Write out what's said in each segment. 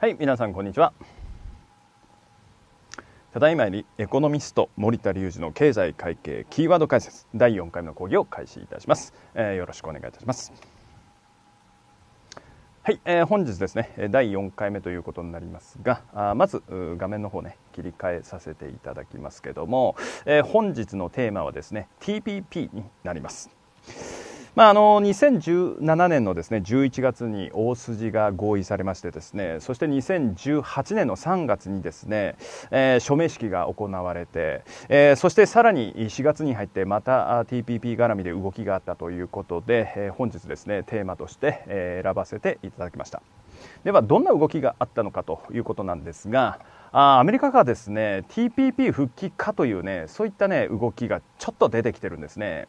はい、皆さんこんにちは。ただいまよりエコノミスト森田隆二の経済会計キーワード解説第4回目の講義を開始いたします。えー、よろしくお願いいたします。はい、えー、本日ですね第4回目ということになりますがあまず画面の方ね切り替えさせていただきますけども、えー、本日のテーマはですね TPP になります。まあ、あの2017年のですね11月に大筋が合意されましてですねそして2018年の3月にですね、えー、署名式が行われて、えー、そしてさらに4月に入ってまた TPP 絡みで動きがあったということで、えー、本日ですねテーマとして選ばせていただきましたではどんな動きがあったのかということなんですがあアメリカがですね TPP 復帰かというねそういったね動きがちょっと出てきてるんですね。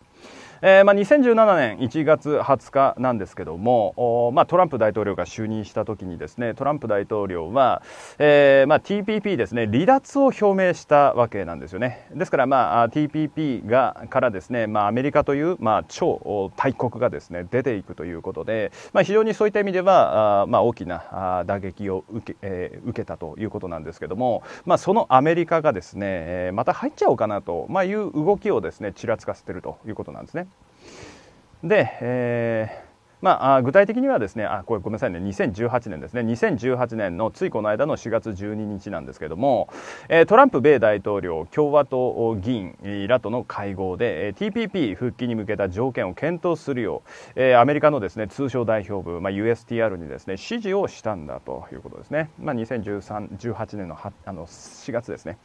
えーまあ、2017年1月20日なんですけども、まあ、トランプ大統領が就任した時にですねトランプ大統領は、えーまあ、TPP ですね離脱を表明したわけなんですよねですから、まあ、TPP がからですね、まあ、アメリカという、まあ、超大国がですね出ていくということで、まあ、非常にそういった意味ではあ、まあ、大きな打撃を受け,、えー、受けたということなんですけども、まあ、そのアメリカがですねまた入っちゃおうかなと、いう動きをですねちらつかせているということことなんですね。で、えまあ、具体的にはですねあこれごめんなさいね2018年ですね2018年のついこの間の4月12日なんですけども、えトランプ米大統領共和党議員らとの会合で、え TPP 復帰に向けた条件を検討するよう、えアメリカのですね通商代表部、まあ、USTR にですね指示をしたんだということですね、まあ、2018年のあの4月ですね、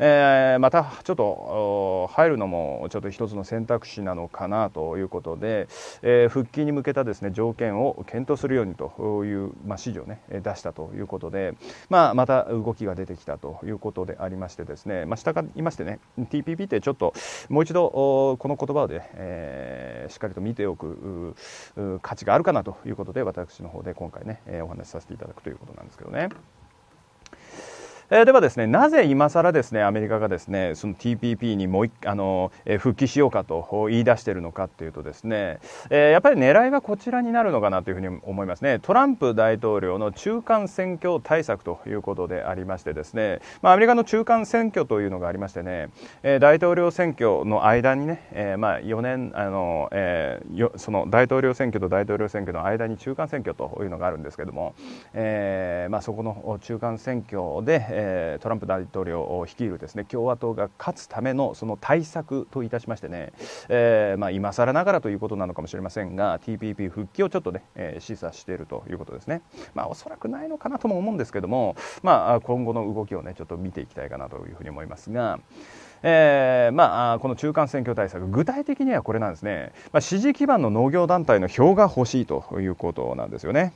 えー、またちょっと入るのもちょっと一つの選択肢なのかなということで、えー、復帰に向けたですねですね条件を検討するようにという、まあ、指示を、ね、出したということで、まあ、また動きが出てきたということでありましてですね、まあ、言いましてね TPP ってちょっともう一度この言葉をで、えー、しっかりと見ておく価値があるかなということで私の方で今回ねお話しさせていただくということなんですけどね。えー、ではですね、なぜ今更ですね、アメリカがですね、その TPP にもうあの、えー、復帰しようかと言い出しているのかというとですね、えー、やっぱり狙いはこちらになるのかなというふうに思いますね。トランプ大統領の中間選挙対策ということでありましてですね、まあ、アメリカの中間選挙というのがありましてね、えー、大統領選挙の間にね、えー、まあ4年、あの、えー、よその大統領選挙と大統領選挙の間に中間選挙というのがあるんですけども、えーまあ、そこの中間選挙で、えー、トランプ大統領を率いるですね共和党が勝つためのその対策といたしましてね、えー、まあ、今更ながらということなのかもしれませんが TPP 復帰をちょっとね、えー、示唆しているということですね、まあ、おそらくないのかなとも思うんですけども、まあ、今後の動きをねちょっと見ていきたいかなというふうに思いますが。えー、まあ、この中間選挙対策、具体的にはこれなんですね、まあ、支持基盤の農業団体の票が欲しいということなんですよね。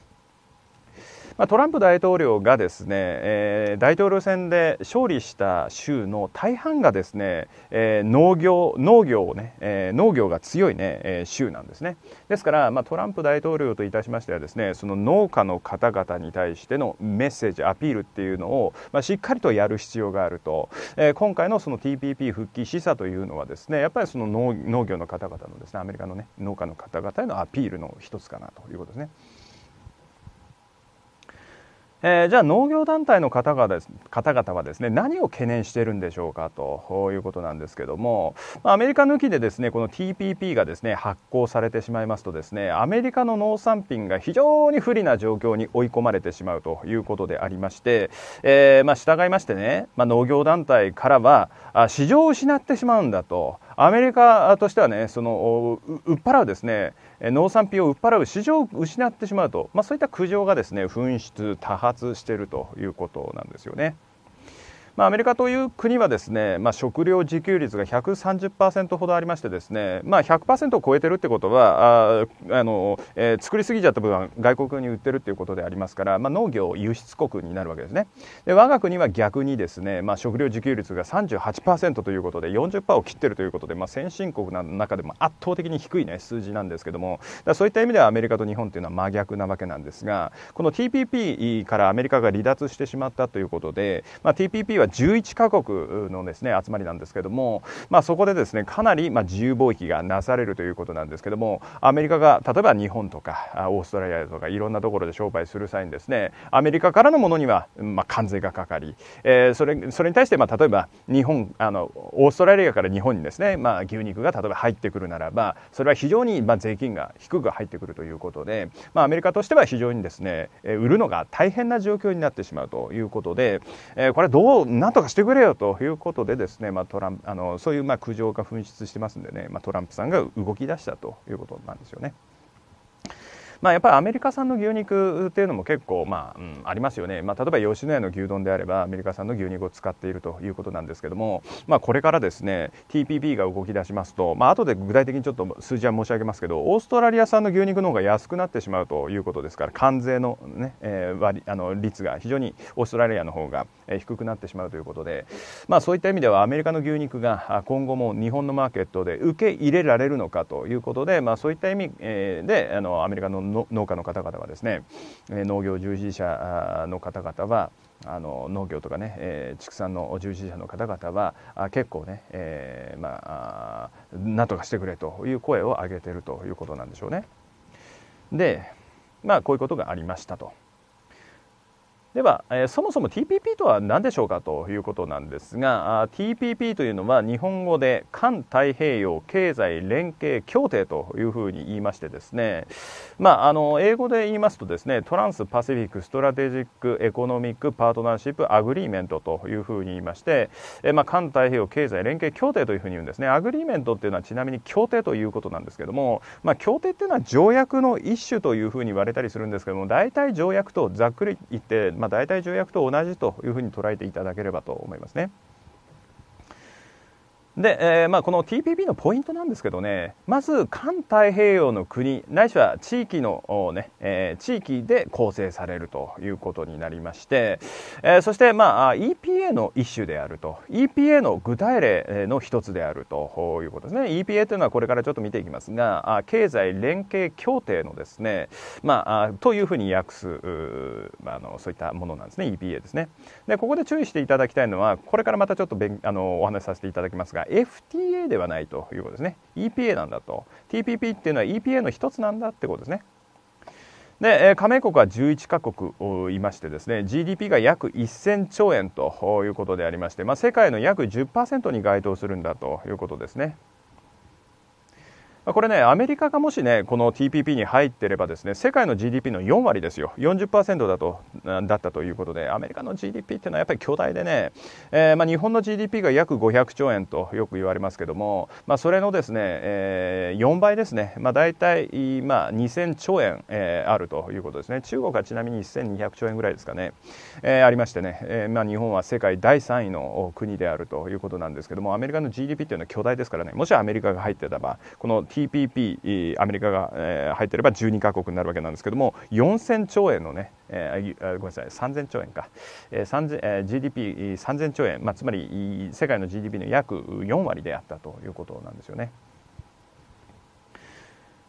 まあ、トランプ大統領がですね、えー、大統領選で勝利した州の大半がですね、えー、農業農業をね、えー、農業が強いね、え州なんですね。ですから、まあ、トランプ大統領といたしましてはですね、その農家の方々に対してのメッセージアピールっていうのをまあ、しっかりとやる必要があると、え今回のその TPP 復帰示唆というのはですね、やっぱりその農業の方々のですね、アメリカのね農家の方々へのアピールの一つかなということですね。えー、じゃあ農業団体の方がです方々はですね何を懸念してるんでしょうかということなんですけども、まあ、アメリカ抜きでですねこの TPP がですね発行されてしまいますとですねアメリカの農産品が非常に不利な状況に追い込まれてしまうということでありまして、えー、まあ、従いましてね、まあ、農業団体からは市場を失ってしまうんだと。アメリカとしてはねその売っ払うですね農産品を売っ払う市場を失ってしまうと、まあ、そういった苦情がですね紛失多発しているということなんですよね。まあ、アメリカという国はですね、まあ、食料自給率が130%ほどありましてですね、まあ、100%を超えてるってことはああの、えー、作りすぎちゃった分は外国に売ってるっていうことでありますから、まあ、農業輸出国になるわけですねで我が国は逆にですね、まあ、食料自給率が38%ということで40%を切ってるということで、まあ、先進国の中でも圧倒的に低い、ね、数字なんですけどもそういった意味ではアメリカと日本というのは真逆なわけなんですがこの TPP からアメリカが離脱してしまったということで、まあ、TPP はは11カ国のですね集まりなんですけれども、まあ、そこでですねかなりま自由貿易がなされるということなんですけどもアメリカが例えば日本とかオーストラリアとかいろんなところで商売する際にですねアメリカからのものにはま関税がかかり、えー、それそれに対してま例えば日本あのオーストラリアから日本にですね、まあ、牛肉が例えば入ってくるならばそれは非常にま税金が低く入ってくるということで、まあ、アメリカとしては非常にですね売るのが大変な状況になってしまうということで、えー、これはどうなんとかしてくれよということでですね、まあ、トランあのそういうま苦情が噴出してますんでね、まあ、トランプさんが動き出したということなんですよね。まあ、やっぱりアメリカ産の牛肉っていうのも結構、まあうん、ありますよね、まあ、例えば吉野家の牛丼であればアメリカ産の牛肉を使っているということなんですけども、まあ、これからですね TPP が動き出しますと、まあ後で具体的にちょっと数字は申し上げますけどオーストラリア産の牛肉の方が安くなってしまうということですから関税のね、えー、割あの率が非常にオーストラリアの方が低くなってしまうということで、まあ、そういった意味ではアメリカの牛肉が今後も日本のマーケットで受け入れられるのかということで、まあ、そういった意味であのアメリカのの農家の方々はですね、え農業従事者の方々はあの農業とかね、え畜産の従事者の方々はあ結構ね、えー、まあなんとかしてくれという声を上げてるということなんでしょうね。でまあこういうことがありましたと。では、えそもそも TPP とは何でしょうかということなんですが TPP というのは日本語で環太平洋経済連携協定というふうに言いましてですね、まあ、あの英語で言いますとですねトランスパシフィック・ストラテジック・エコノミック・パートナーシップ・アグリーメントというふうに言いまして、えまあ、環太平洋経済連携協定というふうに言うんですねアグリーメントっていうのはちなみに協定ということなんですけども、まあ、協定っていうのは条約の一種というふうに言われたりするんですけども大体条約とざっくり言って、まあまあ、大体条約と同じというふうに捉えていただければと思いますね。で、えー、まあ、この TPP のポイントなんですけどね、まず、環太平洋の国、ないしは地域の、ねえー、地域で構成されるということになりまして、えー、そして、まあ、EPA の一種であると、EPA の具体例の一つであるということですね。EPA というのはこれからちょっと見ていきますが、経済連携協定のですね、まあ、というふうに訳す、まあの、そういったものなんですね、EPA ですね。で、ここで注意していただきたいのは、これからまたちょっとあのお話しさせていただきますが、FTA ではないということですね EPA なんだと TPP っていうのは EPA の1つなんだってことですねで加盟国は11カ国いましてですね GDP が約1000兆円ということでありまして、まあ、世界の約10%に該当するんだということですね。これね、アメリカがもしね、この TPP に入ってればですね、世界の GDP の4割ですよ、40%だとだったということで、アメリカの GDP っていうのはやっぱり巨大でね、えー、まあ、日本の GDP が約500兆円とよく言われますけども、まあ、それのですね、えー、4倍ですね、まあ、大体、まあ、2000兆円、えー、あるということですね、中国はちなみに1200兆円ぐらいですかね、えー、ありましてね、えーまあ、日本は世界第3位の国であるということなんですけども、アメリカの GDP っていうのは巨大ですからね、もしアメリカが入ってた場この TPP TPP アメリカが、入っていれば12カ国になるわけなんですけども4000兆円のね、えー、ごめんなさい3000兆円か、えーえー、GDP3000 兆円、まあ、つまり世界の GDP の約4割であったということなんですよね。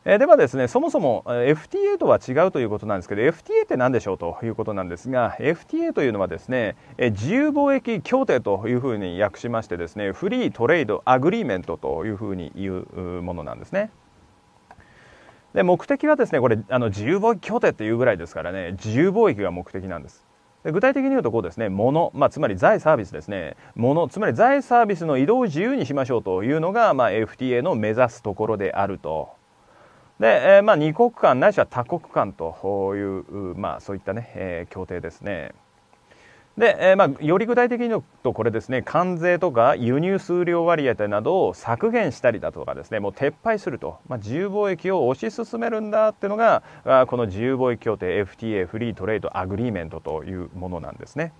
えではですね、そもそも FTA とは違うということなんですけど、FTA って何でしょうということなんですが、FTA というのはですね、自由貿易協定というふうに訳しましてですね、フリートレードアグリーメントというふうに言うものなんですね。で目的はですね、これあの自由貿易協定っていうぐらいですからね、自由貿易が目的なんです。で具体的に言うとこうですね、物、まあ、つまり財サービスですね、物、つまり財サービスの移動を自由にしましょうというのが、まあ、FTA の目指すところであるとで、えまあ、2国間ないしは多国間という、まあ、そういったね、え協定ですね。で、えまあ、より具体的に言うとこれですね関税とか輸入数量割合などを削減したりだとかですねもう撤廃すると、まあ、自由貿易を推し進めるんだっていうのがこの自由貿易協定 FTA フリートレードアグリーメントというものなんですね。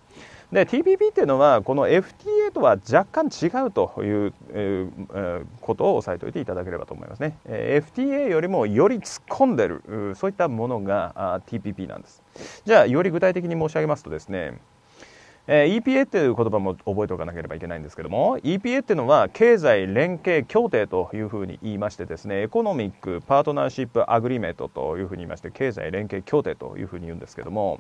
で TPP っていうのはこの FTA とは若干違うという、えー、ことを押さえておいていただければと思いますね、えー、FTA よりもより突っ込んでるそういったものが TPP なんですじゃあより具体的に申し上げますとですねえー、EPA という言葉も覚えておかなければいけないんですけども EPA っていうのは経済連携協定というふうに言いましてですねエコノミックパートナーシップアグリメントというふうに言いまして経済連携協定というふうに言うんですけども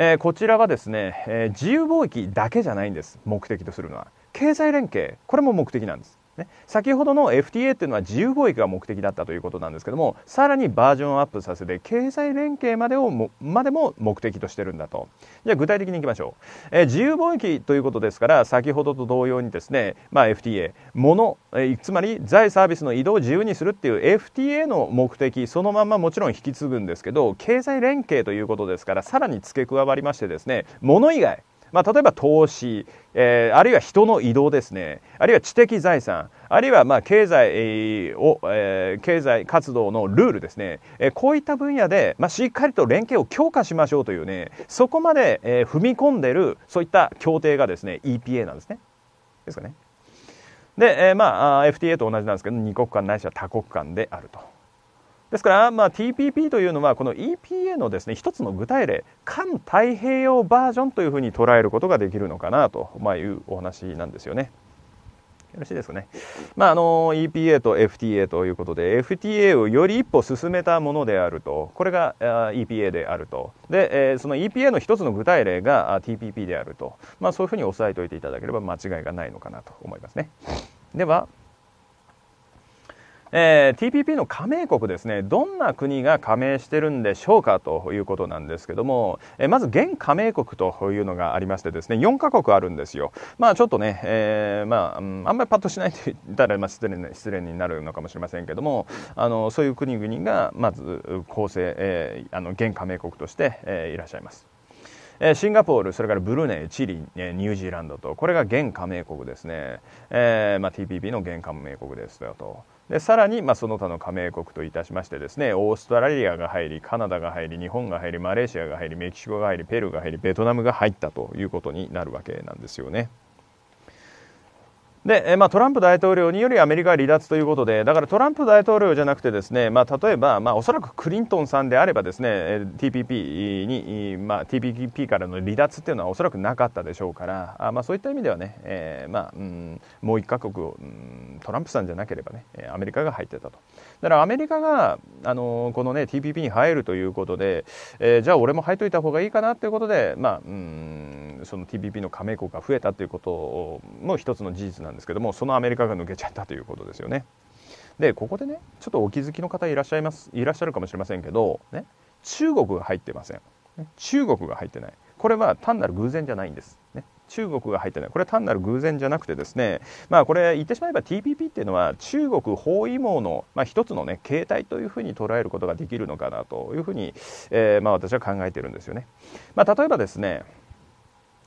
えー、こちらはですね、えー、自由貿易だけじゃないんです目的とするのは経済連携これも目的なんですね、先ほどの FTA っていうのは自由貿易が目的だったということなんですけどもさらにバージョンアップさせて経済連携までをもまでも目的としてるんだとじゃあ具体的にいきましょう、えー、自由貿易ということですから先ほどと同様にですね、まあ、FTA 物、えー、つまり財サービスの移動を自由にするっていう FTA の目的そのまんまもちろん引き継ぐんですけど経済連携ということですからさらに付け加わりましてですね物以外まあ、例えば投資、えー、あるいは人の移動ですねあるいは知的財産あるいはまあ経済を、えー、経済活動のルールですね、えー、こういった分野で、まあ、しっかりと連携を強化しましょうというねそこまで、えー、踏み込んでるそういった協定がですね EPA なんですね。ですかね。で、えー、まあ FTA と同じなんですけど2国間ないしは多国間であると。ですから、まあ、TPP というのはこの EPA のですね一つの具体例環太平洋バージョンというふうに捉えることができるのかなと、まあ、いうお話なんですよね。よろしいですかね、まあ、あの EPA と FTA ということで FTA をより一歩進めたものであるとこれが EPA であるとで、えー、その EPA の一つの具体例が TPP であると、まあ、そういうふうに押さえておいていただければ間違いがないのかなと思いますね。ではえー、TPP の加盟国ですね、どんな国が加盟してるんでしょうかということなんですけども、えー、まず現加盟国というのがありましてですね、4カ国あるんですよ。まあちょっとね、えー、まあ、あんまりパッとしないと言ったら、まあ、失礼失礼になるのかもしれませんけども、あのそういう国々がまず構成、えー、あの現加盟国として、えー、いらっしゃいます。シンガポール、それからブルネイ、チリ、ニュージーランドと、これが現加盟国ですね。えーまあ、TPP の現加盟国ですよと。でさらに、まあ、その他の加盟国といたしましてですねオーストラリアが入りカナダが入り日本が入りマレーシアが入りメキシコが入りペルーが入りベトナムが入ったということになるわけなんですよね。で、まあ、トランプ大統領によりアメリカは離脱ということで、だからトランプ大統領じゃなくて、ですね、まあ、例えば、まあ、おそらくクリントンさんであれば、ですね TPP に、まあ、TPP からの離脱っていうのはおそらくなかったでしょうから、あまあ、そういった意味ではね、えー、まあうん、もう1か国を、うん、トランプさんじゃなければね、アメリカが入ってたと。だからアメリカが、あのこのね、TPP に入るということで、えー、じゃあ、俺も入っといた方がいいかなということで、まあうんその TPP の加盟国が増えたということも一つの事実なんですけどもそのアメリカが抜けちゃったということですよね。でここでねちょっとお気づきの方いらっしゃいますいらっしゃるかもしれませんけど、ね、中国が入ってません。中国が入ってないこれは単なる偶然じゃないんです。ね中国が入ってないこれは単なる偶然じゃなくてですねまあこれ言ってしまえば TPP っていうのは中国包囲網の、まあ、一つのね形態というふうに捉えることができるのかなというふうに、えー、まあ私は考えてるんですよね。まあ、例えばですね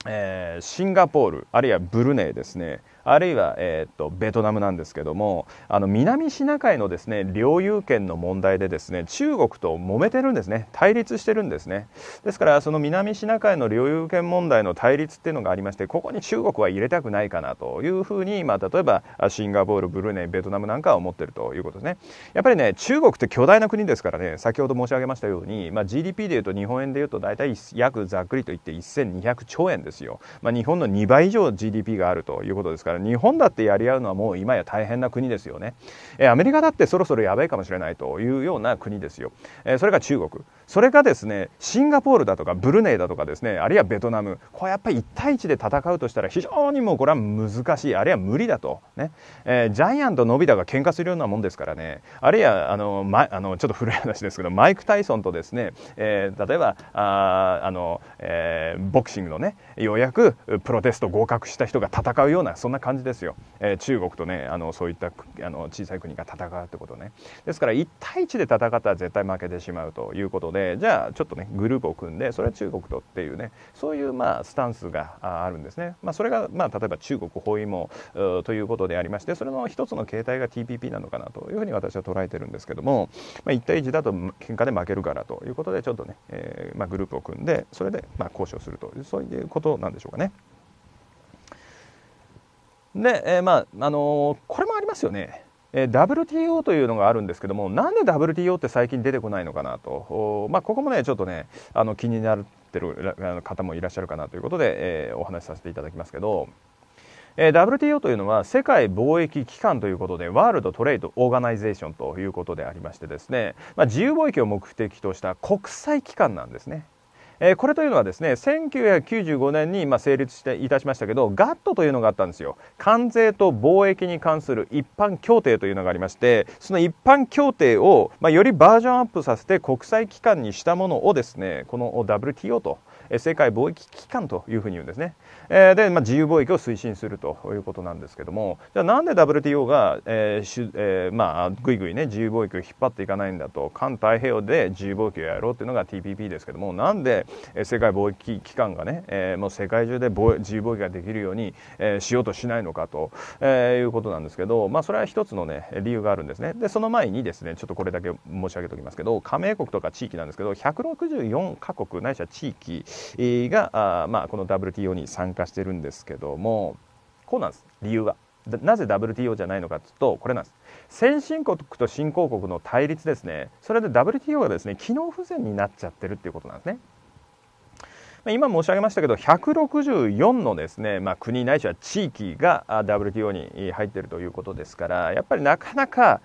えー、シンガポールあるいはブルネイですねあるいは、えーと、ベトナムなんですけどもあの南シナ海のですね領有権の問題でですね中国と揉めてるんですね対立してるんですねですからその南シナ海の領有権問題の対立っていうのがありましてここに中国は入れたくないかなというふうに、まあ、例えばシンガポールブルネイベトナムなんかは思ってるということですねやっぱりね中国って巨大な国ですからね先ほど申し上げましたように、まあ、GDP でいうと日本円でいうと大体約ざっくりといって1200兆円ですよ、まあ、日本の2倍以上 GDP があるということですからから日本だってやり合うのはもう今や大変な国ですよね、えアメリカだってそろそろやばいかもしれないというような国ですよ、えそれが中国それがですねシンガポールだとかブルネイだとかですねあるいはベトナムこうやっぱり1対1で戦うとしたら非常にもうこれは難しいあるいは無理だとね、えー、ジャイアンとのび太が喧嘩するようなもんですからねあるいはあの、ま、あのちょっと古い話ですけどマイク・タイソンとですね、えー、例えばああの、えー、ボクシングのねようやくプロテスト合格した人が戦うようなそんな感じですよ、えー、中国とねあのそういったあの小さい国が戦うってことねですから1対1で戦ったら絶対負けてしまうということででじゃあちょっとねグループを組んでそれは中国とっていうねそういうまあスタンスがあるんですね、まあ、それがまあ例えば中国包囲網ということでありましてそれの一つの形態が TPP なのかなというふうに私は捉えてるんですけども、まあ、1対1だと喧嘩で負けるからということでちょっとね、えー、まあ、グループを組んでそれでまあ交渉するというそういうことなんでしょうかね。で、えー、まあ、あのー、これもありますよね。え WTO というのがあるんですけどもなんで WTO って最近出てこないのかなと、まあ、ここもねちょっとねあの気になってる方もいらっしゃるかなということで、えー、お話しさせていただきますけど、えー、WTO というのは世界貿易機関ということでワールドトレードオーガナイゼーションということでありましてですね、まあ、自由貿易を目的とした国際機関なんですね。えー、これというのはですね1995年にま成立していたしましたけど GATT というのがあったんですよ関税と貿易に関する一般協定というのがありましてその一般協定を、まよりバージョンアップさせて国際機関にしたものをですねこの WTO と世界貿易機関というふうに言うんですね。えー、で、まあ、自由貿易を推進するということなんですけども、じゃあなんで WTO が、えーしえー、まあ、ぐいぐいね、自由貿易を引っ張っていかないんだと、環太平洋で自由貿易をやろうっていうのが TPP ですけども、なんで世界貿易機関がね、えー、もう世界中で自由貿易ができるように、えー、しようとしないのかと、えー、いうことなんですけど、まあ、それは一つの、ね、理由があるんですねでその前にですねちょっとこれだけ申し上げておきますけど加盟国とか地域なんですけど164カ国ないしは地域があ、まあ、この WTO に参加してるんですけどもこうなんです理由は。なぜ WTO じゃないのかというとこれなんです先進国と新興国の対立ですねそれで WTO がですね機能不全になっちゃってるっていうことなんですね今申し上げましたけど、164のですね、まあ、国ないしは地域が WTO に入っているということですから、やっぱりなかなか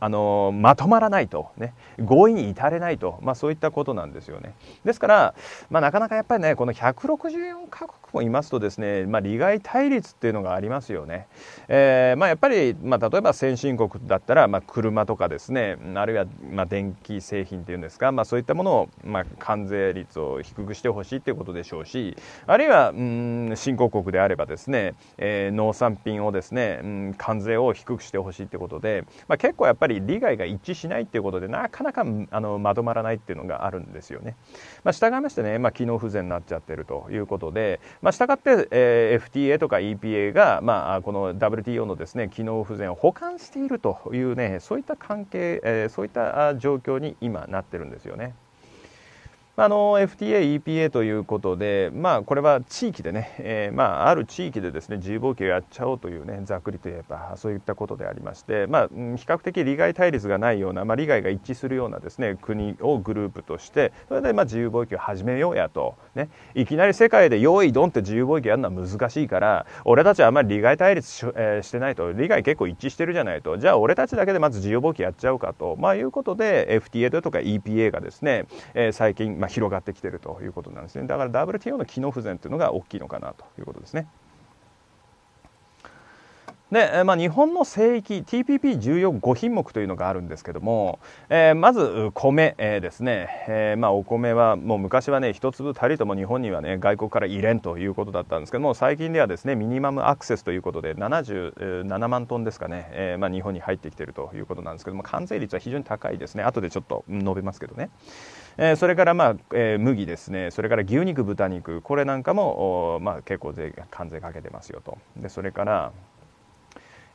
あのまとまらないと、ね、合意に至れないと、まあ、そういったことなんですよね。ですから、まあ、なかなかやっぱりね、この164カ国もいますとですね、まあ、利害対立っていうのがありますよね。えーまあ、やっぱり、まあ、例えば先進国だったら、まあ、車とかですねあるいは、まあ、電気製品っていうんですか、まあ、そういったものを、まあ、関税率を低くしてほしいっていうことでしょうしあるいはうん新興国であればですね、えー、農産品をですねうん関税を低くしてほしいってことで、まあ、結構やっぱり利害が一致しないっていうことでなかなかあのまとまらないっていうのがあるんですよね。まあ、従いましてね、まあ、機能不全になっちゃってるということで、まあ、したがって、えー、FTA とか EPA が、まあ、この WTO のですね機能不全を補完しているというねそういった関係、えー、そういった状況に今なってるんですよね。あの FTA、EPA ということで、まあ、これは地域でね、えー、まあ、ある地域でですね自由貿易をやっちゃおうというね、ざっくりといえばそういったことでありまして、まあ、比較的利害対立がないような、まあ、利害が一致するようなですね国をグループとして、それでまあ自由貿易を始めようやと、ね、いきなり世界で用意ドンって自由貿易やるのは難しいから、俺たちはあまり利害対立し,、えー、してないと、利害結構一致してるじゃないと、じゃあ俺たちだけでまず自由貿易やっちゃおうかと、まあ、いうことで、FTA とか EPA がですね、えー、最近、まあ今広がってきているということなんですねだから WTO の機能不全というのが大きいのかなということですね。で、まあ、日本の聖域 TPP14 品目というのがあるんですけども、えー、まず米、えー、ですね、えーまあ、お米はもう昔はね一粒たりとも日本にはね外国から入れんということだったんですけども最近ではですねミニマムアクセスということで77万トンですかね、えーまあ、日本に入ってきているということなんですけども関税率は非常に高いですね後でちょっと述べますけどね。えー、それから、まあえー、麦ですね、それから牛肉、豚肉、これなんかも、まあ、結構税関税かけてますよと。でそれから、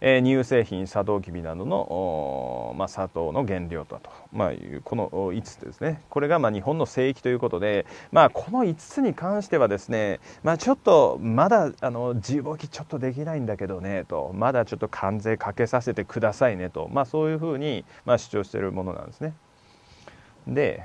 えー、乳製品、サトウキなどの、まあ、砂糖の原料だと、まあ、いうこの5つですね、これがまあ日本の聖域ということで、まあ、この5つに関してはですね、まあ、ちょっとまだあの地動きちょっとできないんだけどねと、まだちょっと関税かけさせてくださいねと、まあ、そういうふうに、まあ、主張しているものなんですね。で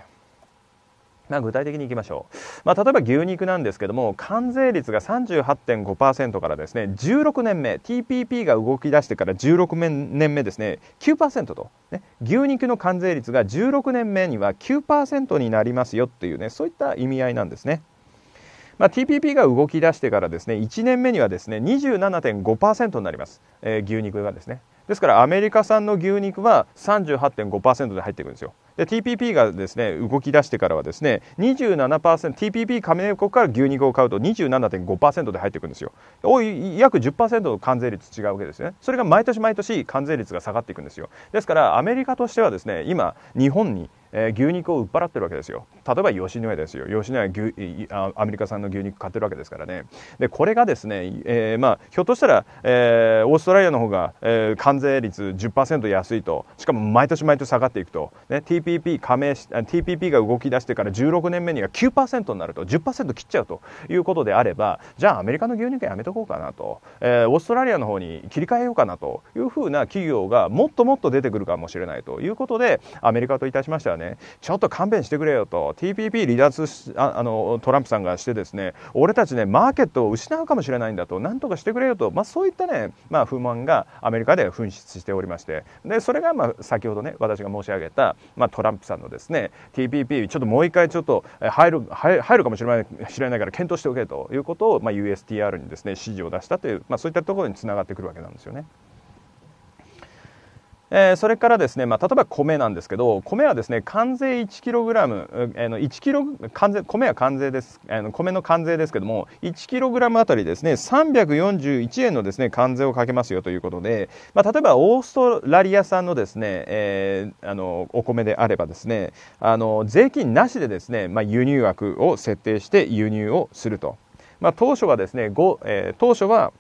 まあ、具体的にいきましょう、まあ、例えば牛肉なんですけども関税率が38.5%からですね16年目 TPP が動き出してから16年目ですね9%と、ね、牛肉の関税率が16年目には9%になりますよっていうねそういった意味合いなんですね。まあ、TPP が動き出してからですね1年目にはですね27.5%になります、えー、牛肉がですねですからアメリカ産の牛肉は38.5%で入っていくんですよで TPP がですね動き出してからはですね 27%TPP 加盟国から牛肉を買うと27.5%で入っていくんですよ多い約10%の関税率違うわけですねそれが毎年毎年関税率が下がっていくんですよですからアメリカとしてはですね今日本にえー、牛肉を売っ払ってるわけですよ例えば吉野家ですよ吉野家牛アメリカ産の牛肉買ってるわけですからねでこれがですね、えー、まあ、ひょっとしたら、えー、オーストラリアの方が、え関税率10%安いとしかも毎年毎年下がっていくと、ね、TPP 加盟し TPP が動き出してから16年目には9%になると10%切っちゃうということであればじゃあアメリカの牛肉やめとこうかなと、えオーストラリアの方に切り替えようかなというふうな企業がもっともっと出てくるかもしれないということでアメリカといたしましてはねねちょっと勘弁してくれよと TPP 離脱ああのトランプさんがしてですね俺たちねマーケットを失うかもしれないんだとなんとかしてくれよと、まあ、そういったね、まあ、不満がアメリカで噴出しておりましてでそれがまあ先ほどね私が申し上げた、まあ、トランプさんのですね TPP ちょっともう一回ちょっと入る入るかもしれない知ないから検討しておけということを、まあ、USTR にですね指示を出したという、まあ、そういったところにつながってくるわけなんですよね。えー、それからですね、まあ、例えば米なんですけど米はですね関税 1kg、えー、の 1kg 関税米は関税です、えー、米の関税ですけども 1kg あたりですね341円のですね関税をかけますよということで、まあ、例えばオーストラリア産のですね、えー、あのお米であればですねあの税金なしでですね、まあ、輸入額を設定して輸入をすると、まあ、当初はですねえー、当初は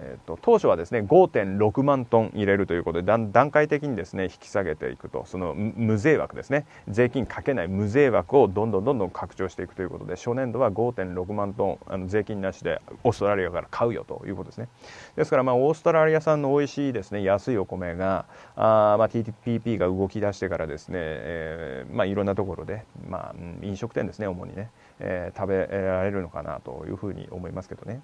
えーと、当初はですね5.6万トン入れるということで段階的にですね引き下げていくとその無税枠ですね税金かけない無税枠をどんどんどんどん拡張していくということで初年度は5.6万トンあの税金なしでオーストラリアから買うよということですねですからまあオーストラリア産の美味しいですね安いお米があまあ TPP が動き出してからですね、えー、まあいろんなところでまあ飲食店ですね主にね、えー、食べられるのかなというふうに思いますけどね。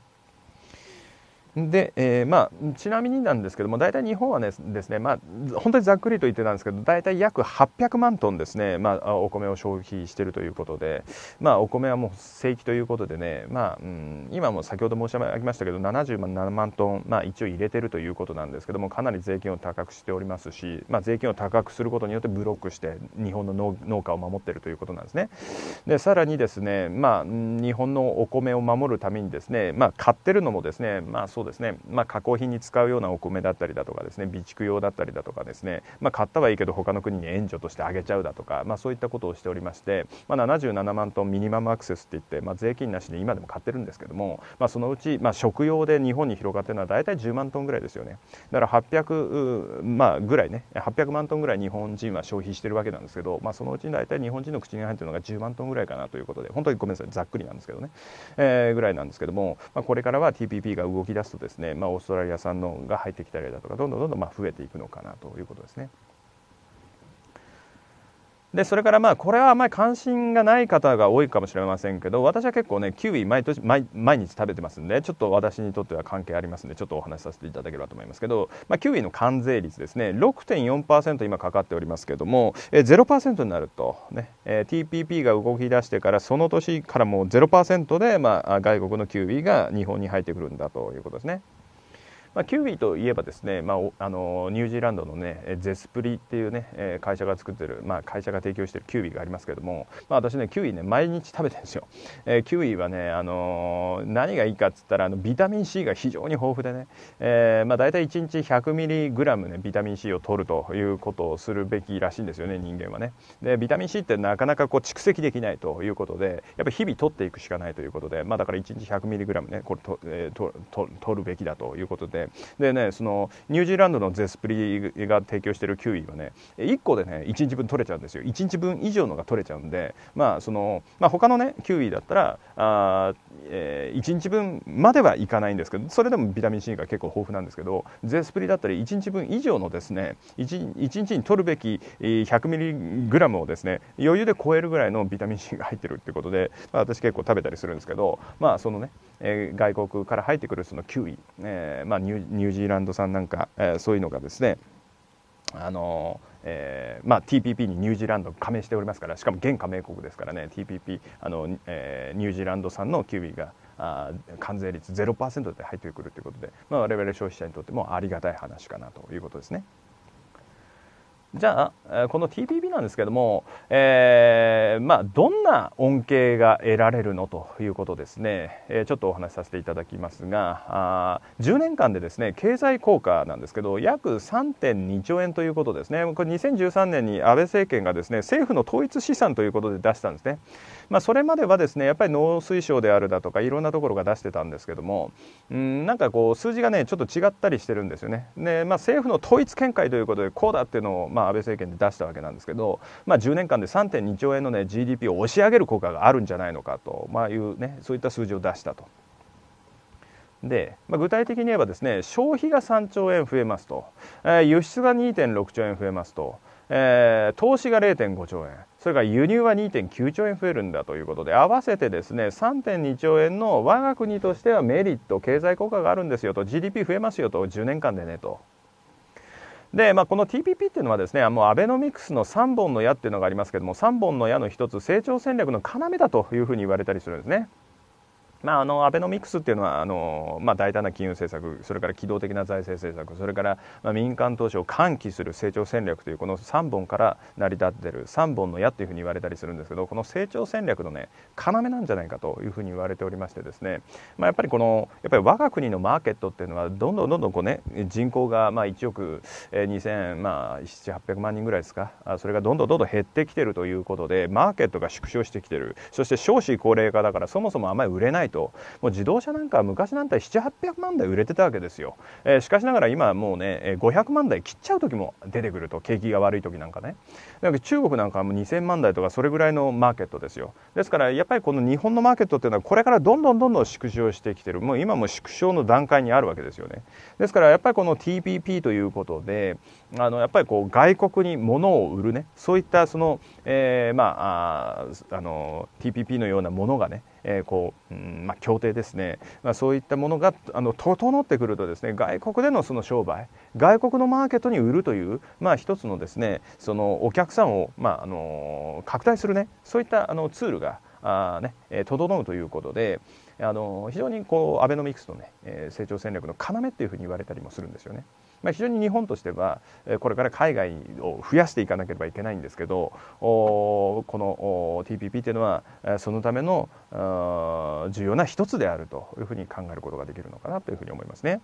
で、えー、まあ、ちなみになんですけども大体日本はねですね、まあ、本当にざっくりと言ってたんですけど大体約800万トンですね、まあ、お米を消費しているということで、まあ、お米はもう正規ということでね、まあ、うん、今も先ほど申し上げましたけど77万トン、まあ、一応入れてるということなんですけどもかなり税金を高くしておりますし、まあ、税金を高くすることによってブロックして日本の農家を守っているということなんですね。でさらにですね、まあ、日本のお米を守るためにですね、まあ、買ってるのもですね、まあそうですね、まあ、加工品に使うようなお米だったりだとかですね備蓄用だったりだとかですね、まあ、買ったはいいけど他の国に援助としてあげちゃうだとか、まあ、そういったことをしておりまして、まあ、77万トンミニマムアクセスっていって、まあ、税金なしで今でも買ってるんですけども、まあ、そのうち、まあ、食用で日本に広がってるのは大体10万トンぐらいですよねだから800、まあ、ぐらいね800万トンぐらい日本人は消費してるわけなんですけど、まあ、そのうちに大体日本人の口に入ってるのが10万トンぐらいかなということで本当にごめんなさいざっくりなんですけどね、えー、ぐらいなんですけども、まあ、これからは TPP が動き出すますとですね、まあ、オーストラリア産のが入ってきたりだとかどんどんどんどんまあ増えていくのかなということですね。でそれからまあこれはあまり関心がない方が多いかもしれませんけど私は結構ねキウイ毎年毎日食べてますんでちょっと私にとっては関係ありますんでちょっとお話しさせていただければと思いますけど、まあ、キウイの関税率ですね6.4%今かかっておりますけども、えー、0%になるとねえー、TPP が動き出してからその年からもう0%で、まあ、外国のキウイが日本に入ってくるんだということですね。まあ、キウイといえばですね、まあ、あのニュージーランドのねゼスプリっていうね会社が作ってる、まあ、会社が提供してるキウイがありますけども、まあ、私ねキウイね毎日食べてるんですよ、えー、キウはね、あの何がいいかっつったらあのビタミン C が非常に豊富でね、えーまあ、大体1日 100mg ねビタミン C を取るということをするべきらしいんですよね人間はねでビタミン C ってなかなかこう蓄積できないということでやっぱ日々取っていくしかないということで、まあ、だから1日 100mg ねこれと、えー、とと取るべきだということでてでねそのニュージーランドのゼスプリが提供してるキウイはね1個でね1日分取れちゃうんですよ1日分以上のが取れちゃうんでまあその、まあ、他のねキウイだったらあ、えー、1日分まではいかないんですけどそれでもビタミン C が結構豊富なんですけどゼスプリだったり1日分以上のですね 1, 1日に取るべき 100mg をですね余裕で超えるぐらいのビタミン C が入ってるってことで、まあ、私結構食べたりするんですけどまあそのね、えー、外国から入ってくるそのキウイ、えーまあ、ニュージーランド産なんか、えー、そういうのがですねあのえー、まあ、TPP にニュージーランド加盟しておりますからしかも現加盟国ですからね TPP あの、えー、ニュージーランド産のキュウイがあ関税率0%で入ってくるということで、まあ、我々消費者にとってもありがたい話かなということですね。じゃあ、この TPP なんですけども、えー、まあ、どんな恩恵が得られるのということですね、えー、ちょっとお話しさせていただきますが、あ10年間でですね経済効果なんですけど、約3.2兆円ということですね、これ、2013年に安倍政権がですね政府の統一資産ということで出したんですね。まあ、それまではですねやっぱり農水省であるだとかいろんなところが出してたんですけどもうんなんかこう数字がねちょっと違ったりしてるんですよね。でまあ、政府の統一見解ということでこうだっていうのを、まあまあ、安倍政権で出したわけなんですけど、まあ、10年間で3.2兆円の、ね、GDP を押し上げる効果があるんじゃないのかと、まあいう、ね、そういった数字を出したと。で、まあ、具体的に言えばですね消費が3兆円増えますと、えー、輸出が2.6兆円増えますと、えー、投資が0.5兆円それから輸入は2.9兆円増えるんだということで合わせてですね3.2兆円の我が国としてはメリット経済効果があるんですよと GDP 増えますよと10年間でねと。で、まあ、この TPP っていうのはですね、もうアベノミクスの3本の矢っていうのがありますけども、3本の矢の1つ、成長戦略の要だというふうに言われたりするんですね。まあ、あのアベノミクスっていうのはあの、まあ、大胆な金融政策それから機動的な財政政策それから、まあ、民間投資を喚起する成長戦略というこの3本から成り立ってる3本の矢というふうに言われたりするんですけどこの成長戦略のね要なんじゃないかというふうに言われておりましてですね、まあ、やっぱりこのやっぱり我が国のマーケットっていうのはどんどんどんどんこう、ね、人口がまあ1億2700800、万人ぐらいですかそれがどんどんどんどん減ってきてるということでマーケットが縮小してきてるそして少子高齢化だからそもそもあまり売れないともう自動車なんか昔なんて700800万台売れてたわけですよ、えー、しかしながら今もうね500万台切っちゃう時も出てくると景気が悪い時なんかねなんか中国なんかはも2000万台とかそれぐらいのマーケットですよですからやっぱりこの日本のマーケットっていうのはこれからどんどんどんどん縮小してきてるもう今も縮小の段階にあるわけですよねですからやっぱりこの TPP ということであのやっぱりこう外国に物を売るねそういったその、えー、まああの TPP のようなものがね、えー、こう、うんまあ、協定ですね、まあ、そういったものがあの整ってくるとですね外国でのその商売外国のマーケットに売るという、まあ、一つのですねそのお客さんを、まあ、あの拡大するねそういったあのツールがあ、ね、整うということで。あの非常にこうアベノミクスの、ね、え成長戦略の要っていうふうに言われたりもするんですよね。まあ、非常に日本としてはこれから海外を増やしていかなければいけないんですけどこの TPP というのはそのための重要な一つであるというふうに考えることができるのかなというふうに思いますね。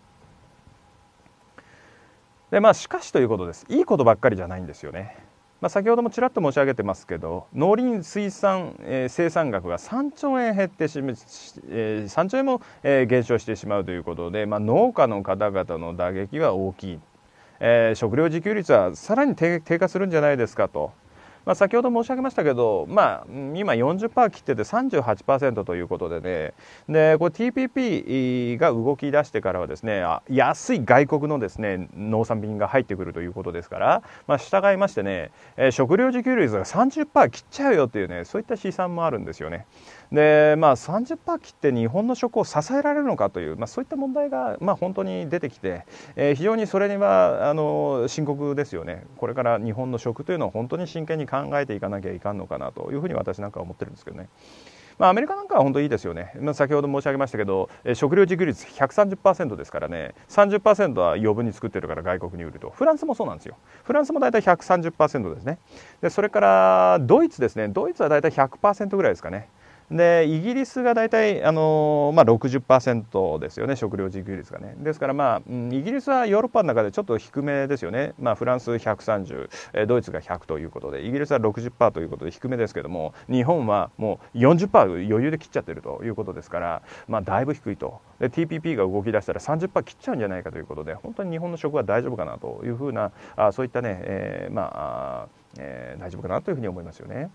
でまあ、しかしということですいいことばっかりじゃないんですよね。まあ、先ほどもちらっと申し上げてますけど農林水産、えー、生産額が3兆円減ってし、えー、3兆円も、えー、減少してしまうということで、まあ、農家の方々の打撃は大きい、えー、食料自給率はさらに低下するんじゃないですかとまあ、先ほど申し上げましたけど、まあ、今40%切ってて38%ということでねでこれ TPP が動き出してからはですね安い外国のですね農産品が入ってくるということですから、まあ、従いましてね食料自給率が30%切っちゃうよっていうねそういった試算もあるんですよね。でまあ、30%切って日本の食を支えられるのかという、まあ、そういった問題が、まあ、本当に出てきて、えー、非常にそれにはあの深刻ですよね、これから日本の食というのを本当に真剣に考えていかなきゃいかんのかなというふうに私なんかは思ってるんですけどね。まあ、アメリカなんかは本当いいですよね、まあ、先ほど申し上げましたけど、え食料自給率130%ですからね、30%は余分に作ってるから外国に売ると、フランスもそうなんですよ、フランスも大体130%ですね、でそれからドイツですね、ドイツは大体100%ぐらいですかね。でイギリスが大体あの、まあ、60%ですよね食料自給率がねですからまあイギリスはヨーロッパの中でちょっと低めですよね、まあ、フランス130ドイツが100ということでイギリスは60%ということで低めですけども日本はもう40%余裕で切っちゃってるということですから、まあ、だいぶ低いとで TPP が動き出したら30%切っちゃうんじゃないかということで本当に日本の食は大丈夫かなというふうなあそういったね、えー、まあ、えー、大丈夫かなというふうに思いますよね。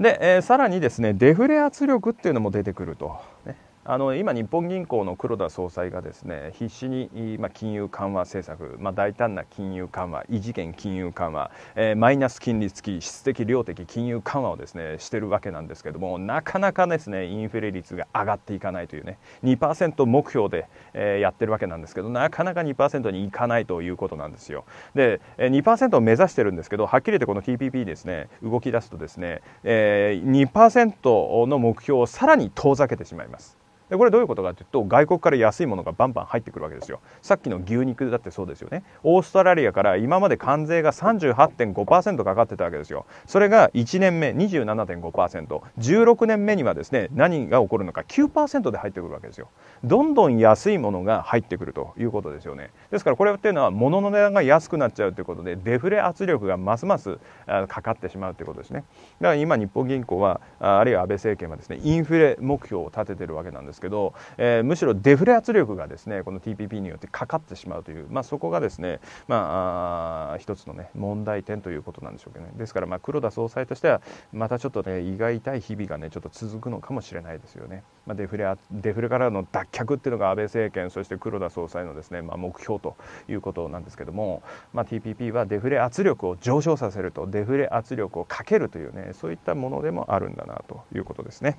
で、えー、さらにですね、デフレ圧力っていうのも出てくると。ねあの今、日本銀行の黒田総裁がですね必死に、ま金融緩和政策、まあ、大胆な金融緩和、異次元金融緩和、えー、マイナス金利付き、質的、量的金融緩和をですねしてるわけなんですけども、なかなかですねインフレ率が上がっていかないというね、2%目標で、えやってるわけなんですけど、なかなか2%にいかないということなんですよ。で、2%を目指してるんですけど、はっきり言ってこの TPP ですね動き出すとですね、えー、2%の目標をさらに遠ざけてしまいます。でこれどういうことかというと外国から安いものがバンバン入ってくるわけですよさっきの牛肉だってそうですよねオーストラリアから今まで関税が38.5%かかってたわけですよそれが1年目 27.5%16 年目にはですね何が起こるのか9%で入ってくるわけですよどんどん安いものが入ってくるということですよねですからこれっていうのは物の値段が安くなっちゃうということでデフレ圧力がますますかかってしまうということですねだから今日本銀行はあるいは安倍政権はですねインフレ目標を立ててるわけなんですですけど、えー、むしろデフレ圧力がですねこの TPP によってかかってしまうという、まあ、そこがですね、まあ、一つの、ね、問題点ということなんでしょうけどねですから、まあ、黒田総裁としてはまたちょっとね胃が痛い日々がねちょっと続くのかもしれないですよね、まあ、デフレデフレからの脱却っていうのが安倍政権そして黒田総裁のですね、まあ、目標ということなんですけども、まあ、TPP はデフレ圧力を上昇させるとデフレ圧力をかけるというねそういったものでもあるんだなということですね。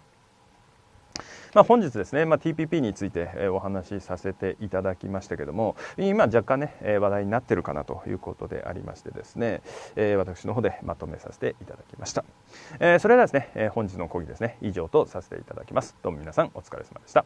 まあ、本日ですね、まあ、TPP についてお話しさせていただきましたけども今若干ね話題になってるかなということでありましてですね私の方でまとめさせていただきましたそれではですね本日の講義ですね以上とさせていただきますどうも皆さんお疲れ様でした